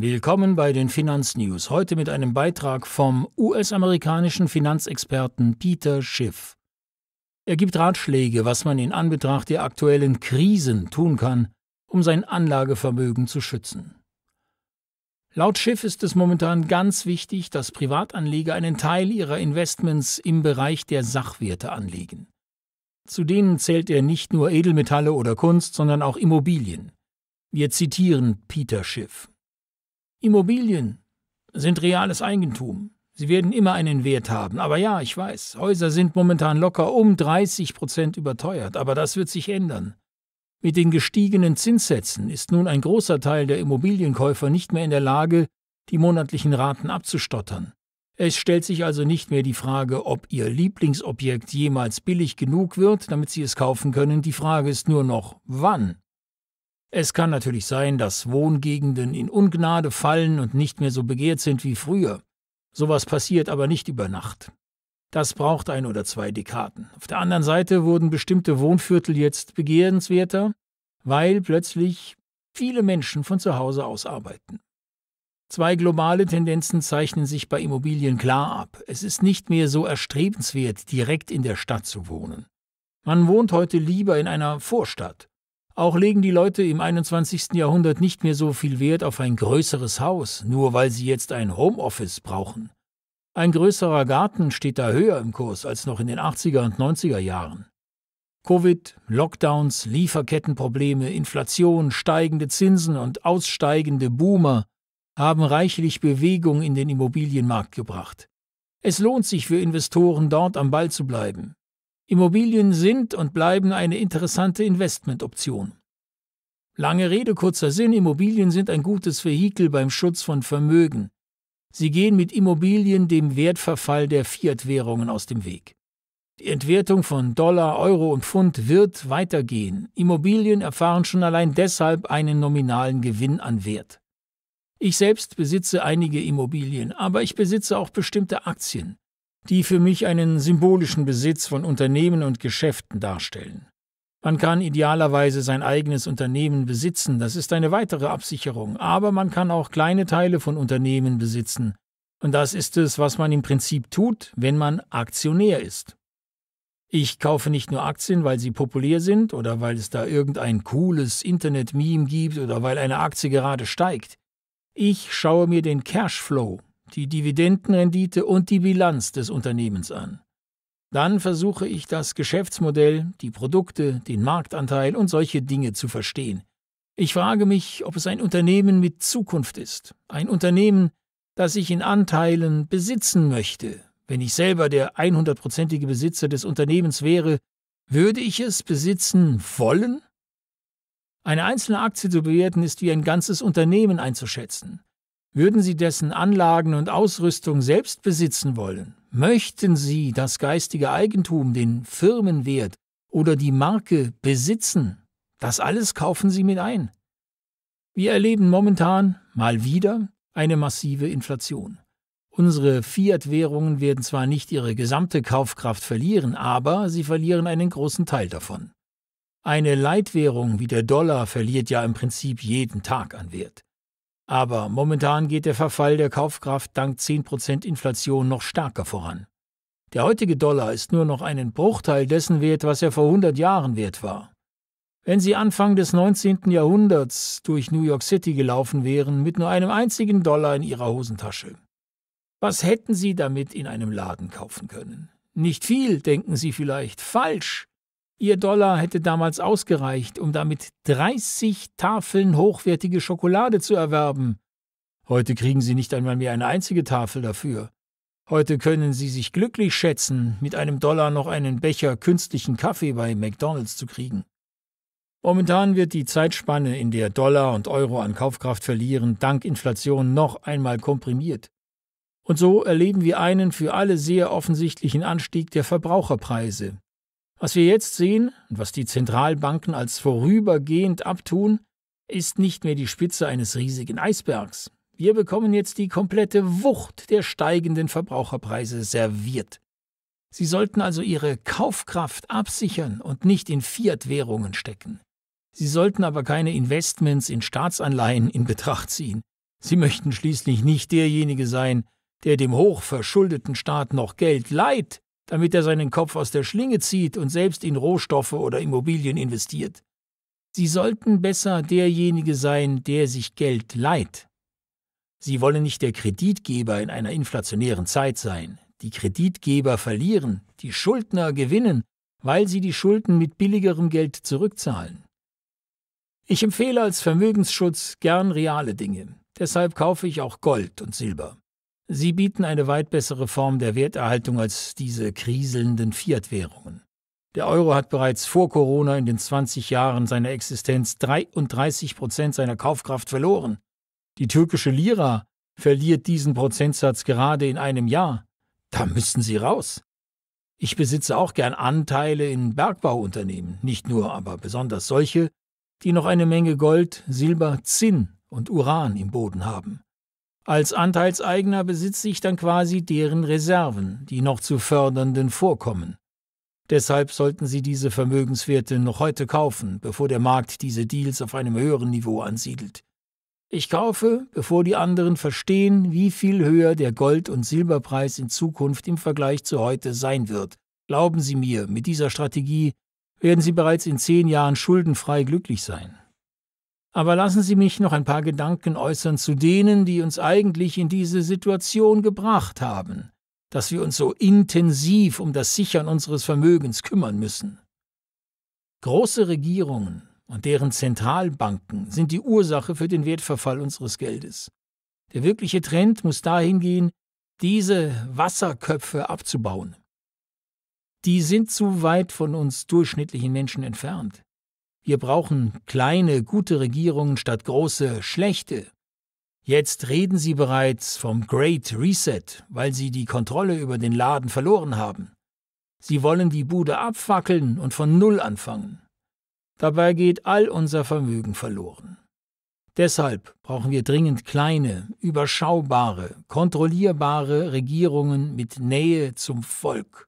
Willkommen bei den Finanznews. Heute mit einem Beitrag vom US-amerikanischen Finanzexperten Peter Schiff. Er gibt Ratschläge, was man in Anbetracht der aktuellen Krisen tun kann, um sein Anlagevermögen zu schützen. Laut Schiff ist es momentan ganz wichtig, dass Privatanleger einen Teil ihrer Investments im Bereich der Sachwerte anlegen. Zu denen zählt er nicht nur Edelmetalle oder Kunst, sondern auch Immobilien. Wir zitieren Peter Schiff. Immobilien sind reales Eigentum. Sie werden immer einen Wert haben. Aber ja, ich weiß, Häuser sind momentan locker um 30 Prozent überteuert, aber das wird sich ändern. Mit den gestiegenen Zinssätzen ist nun ein großer Teil der Immobilienkäufer nicht mehr in der Lage, die monatlichen Raten abzustottern. Es stellt sich also nicht mehr die Frage, ob Ihr Lieblingsobjekt jemals billig genug wird, damit Sie es kaufen können, die Frage ist nur noch, wann. Es kann natürlich sein, dass Wohngegenden in Ungnade fallen und nicht mehr so begehrt sind wie früher. Sowas passiert aber nicht über Nacht. Das braucht ein oder zwei Dekaden. Auf der anderen Seite wurden bestimmte Wohnviertel jetzt begehrenswerter, weil plötzlich viele Menschen von zu Hause aus arbeiten. Zwei globale Tendenzen zeichnen sich bei Immobilien klar ab. Es ist nicht mehr so erstrebenswert, direkt in der Stadt zu wohnen. Man wohnt heute lieber in einer Vorstadt auch legen die Leute im 21. Jahrhundert nicht mehr so viel Wert auf ein größeres Haus, nur weil sie jetzt ein Homeoffice brauchen. Ein größerer Garten steht da höher im Kurs als noch in den 80er und 90er Jahren. Covid, Lockdowns, Lieferkettenprobleme, Inflation, steigende Zinsen und aussteigende Boomer haben reichlich Bewegung in den Immobilienmarkt gebracht. Es lohnt sich für Investoren, dort am Ball zu bleiben. Immobilien sind und bleiben eine interessante Investmentoption. Lange Rede, kurzer Sinn, Immobilien sind ein gutes Vehikel beim Schutz von Vermögen. Sie gehen mit Immobilien dem Wertverfall der Fiat-Währungen aus dem Weg. Die Entwertung von Dollar, Euro und Pfund wird weitergehen. Immobilien erfahren schon allein deshalb einen nominalen Gewinn an Wert. Ich selbst besitze einige Immobilien, aber ich besitze auch bestimmte Aktien die für mich einen symbolischen Besitz von Unternehmen und Geschäften darstellen. Man kann idealerweise sein eigenes Unternehmen besitzen, das ist eine weitere Absicherung, aber man kann auch kleine Teile von Unternehmen besitzen, und das ist es, was man im Prinzip tut, wenn man Aktionär ist. Ich kaufe nicht nur Aktien, weil sie populär sind oder weil es da irgendein cooles Internet-Meme gibt oder weil eine Aktie gerade steigt. Ich schaue mir den Cashflow, die Dividendenrendite und die Bilanz des Unternehmens an. Dann versuche ich das Geschäftsmodell, die Produkte, den Marktanteil und solche Dinge zu verstehen. Ich frage mich, ob es ein Unternehmen mit Zukunft ist, ein Unternehmen, das ich in Anteilen besitzen möchte. Wenn ich selber der 100%ige Besitzer des Unternehmens wäre, würde ich es besitzen wollen? Eine einzelne Aktie zu bewerten ist wie ein ganzes Unternehmen einzuschätzen. Würden Sie dessen Anlagen und Ausrüstung selbst besitzen wollen? Möchten Sie das geistige Eigentum, den Firmenwert oder die Marke besitzen? Das alles kaufen Sie mit ein. Wir erleben momentan mal wieder eine massive Inflation. Unsere Fiat-Währungen werden zwar nicht ihre gesamte Kaufkraft verlieren, aber sie verlieren einen großen Teil davon. Eine Leitwährung wie der Dollar verliert ja im Prinzip jeden Tag an Wert. Aber momentan geht der Verfall der Kaufkraft dank 10% Inflation noch stärker voran. Der heutige Dollar ist nur noch einen Bruchteil dessen wert, was er vor 100 Jahren wert war. Wenn sie Anfang des 19. Jahrhunderts durch New York City gelaufen wären, mit nur einem einzigen Dollar in ihrer Hosentasche. Was hätten sie damit in einem Laden kaufen können? Nicht viel, denken sie vielleicht. Falsch. Ihr Dollar hätte damals ausgereicht, um damit 30 Tafeln hochwertige Schokolade zu erwerben. Heute kriegen Sie nicht einmal mehr eine einzige Tafel dafür. Heute können Sie sich glücklich schätzen, mit einem Dollar noch einen Becher künstlichen Kaffee bei McDonald's zu kriegen. Momentan wird die Zeitspanne, in der Dollar und Euro an Kaufkraft verlieren, dank Inflation noch einmal komprimiert. Und so erleben wir einen für alle sehr offensichtlichen Anstieg der Verbraucherpreise, was wir jetzt sehen und was die Zentralbanken als vorübergehend abtun, ist nicht mehr die Spitze eines riesigen Eisbergs. Wir bekommen jetzt die komplette Wucht der steigenden Verbraucherpreise serviert. Sie sollten also ihre Kaufkraft absichern und nicht in Fiat-Währungen stecken. Sie sollten aber keine Investments in Staatsanleihen in Betracht ziehen. Sie möchten schließlich nicht derjenige sein, der dem hochverschuldeten Staat noch Geld leiht damit er seinen Kopf aus der Schlinge zieht und selbst in Rohstoffe oder Immobilien investiert. Sie sollten besser derjenige sein, der sich Geld leiht. Sie wollen nicht der Kreditgeber in einer inflationären Zeit sein. Die Kreditgeber verlieren, die Schuldner gewinnen, weil sie die Schulden mit billigerem Geld zurückzahlen. Ich empfehle als Vermögensschutz gern reale Dinge. Deshalb kaufe ich auch Gold und Silber. Sie bieten eine weit bessere Form der Werterhaltung als diese kriselnden Fiat-Währungen. Der Euro hat bereits vor Corona in den 20 Jahren seiner Existenz 33 Prozent seiner Kaufkraft verloren. Die türkische Lira verliert diesen Prozentsatz gerade in einem Jahr. Da müssen Sie raus. Ich besitze auch gern Anteile in Bergbauunternehmen, nicht nur, aber besonders solche, die noch eine Menge Gold, Silber, Zinn und Uran im Boden haben. Als Anteilseigner besitze ich dann quasi deren Reserven, die noch zu fördernden Vorkommen. Deshalb sollten Sie diese Vermögenswerte noch heute kaufen, bevor der Markt diese Deals auf einem höheren Niveau ansiedelt. Ich kaufe, bevor die anderen verstehen, wie viel höher der Gold- und Silberpreis in Zukunft im Vergleich zu heute sein wird. Glauben Sie mir, mit dieser Strategie werden Sie bereits in zehn Jahren schuldenfrei glücklich sein. Aber lassen Sie mich noch ein paar Gedanken äußern zu denen, die uns eigentlich in diese Situation gebracht haben, dass wir uns so intensiv um das Sichern unseres Vermögens kümmern müssen. Große Regierungen und deren Zentralbanken sind die Ursache für den Wertverfall unseres Geldes. Der wirkliche Trend muss dahin gehen, diese Wasserköpfe abzubauen. Die sind zu weit von uns durchschnittlichen Menschen entfernt. Wir brauchen kleine, gute Regierungen statt große, schlechte. Jetzt reden sie bereits vom Great Reset, weil sie die Kontrolle über den Laden verloren haben. Sie wollen die Bude abfackeln und von Null anfangen. Dabei geht all unser Vermögen verloren. Deshalb brauchen wir dringend kleine, überschaubare, kontrollierbare Regierungen mit Nähe zum Volk.